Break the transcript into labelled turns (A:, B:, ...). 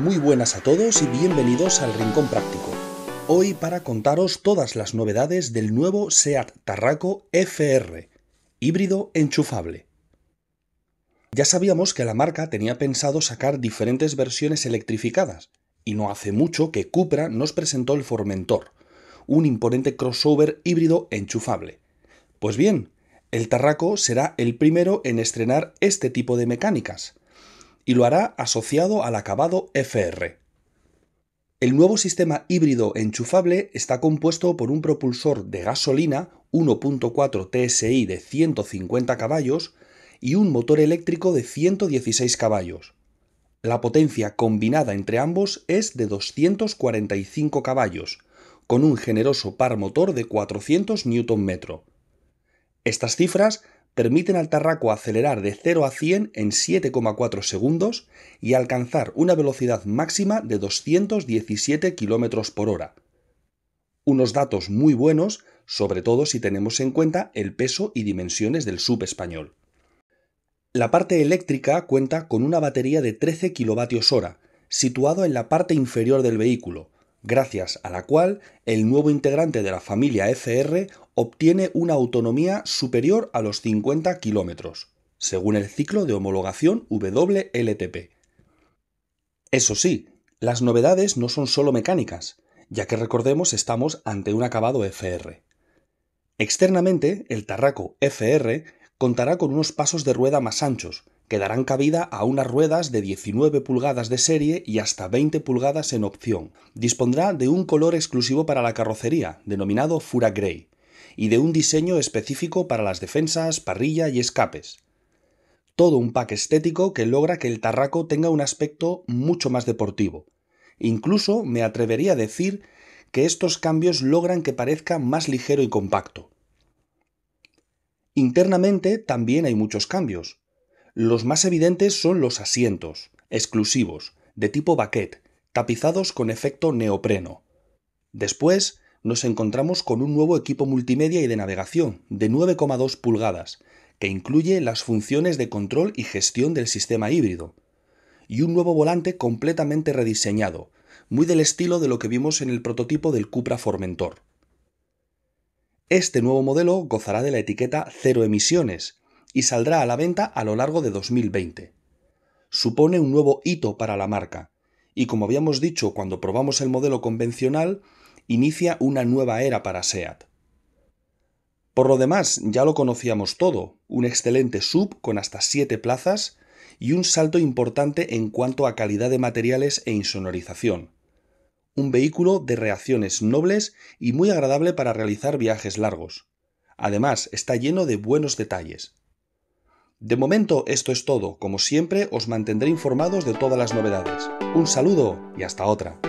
A: Muy buenas a todos y bienvenidos al Rincón Práctico. Hoy para contaros todas las novedades del nuevo SEAT Tarraco FR, híbrido enchufable. Ya sabíamos que la marca tenía pensado sacar diferentes versiones electrificadas, y no hace mucho que Cupra nos presentó el Formentor, un imponente crossover híbrido enchufable. Pues bien, el Tarraco será el primero en estrenar este tipo de mecánicas, y lo hará asociado al acabado FR. El nuevo sistema híbrido enchufable está compuesto por un propulsor de gasolina 1.4 TSI de 150 caballos y un motor eléctrico de 116 caballos. La potencia combinada entre ambos es de 245 caballos, con un generoso par motor de 400 Nm. Estas cifras permiten al Tarraco acelerar de 0 a 100 en 7,4 segundos y alcanzar una velocidad máxima de 217 km por hora. Unos datos muy buenos, sobre todo si tenemos en cuenta el peso y dimensiones del sub español. La parte eléctrica cuenta con una batería de 13 kWh, situado en la parte inferior del vehículo, gracias a la cual el nuevo integrante de la familia FR obtiene una autonomía superior a los 50 kilómetros, según el ciclo de homologación WLTP. Eso sí, las novedades no son solo mecánicas, ya que recordemos estamos ante un acabado FR. Externamente, el Tarraco FR contará con unos pasos de rueda más anchos, quedarán cabida a unas ruedas de 19 pulgadas de serie y hasta 20 pulgadas en opción. Dispondrá de un color exclusivo para la carrocería, denominado Fura Grey, y de un diseño específico para las defensas, parrilla y escapes. Todo un pack estético que logra que el Tarraco tenga un aspecto mucho más deportivo. Incluso me atrevería a decir que estos cambios logran que parezca más ligero y compacto. Internamente también hay muchos cambios. Los más evidentes son los asientos, exclusivos, de tipo baquet, tapizados con efecto neopreno. Después, nos encontramos con un nuevo equipo multimedia y de navegación de 9,2 pulgadas, que incluye las funciones de control y gestión del sistema híbrido, y un nuevo volante completamente rediseñado, muy del estilo de lo que vimos en el prototipo del Cupra Formentor. Este nuevo modelo gozará de la etiqueta cero emisiones y saldrá a la venta a lo largo de 2020. Supone un nuevo hito para la marca, y como habíamos dicho cuando probamos el modelo convencional, inicia una nueva era para SEAT. Por lo demás, ya lo conocíamos todo, un excelente sub con hasta 7 plazas y un salto importante en cuanto a calidad de materiales e insonorización. Un vehículo de reacciones nobles y muy agradable para realizar viajes largos. Además, está lleno de buenos detalles, de momento esto es todo, como siempre os mantendré informados de todas las novedades. Un saludo y hasta otra.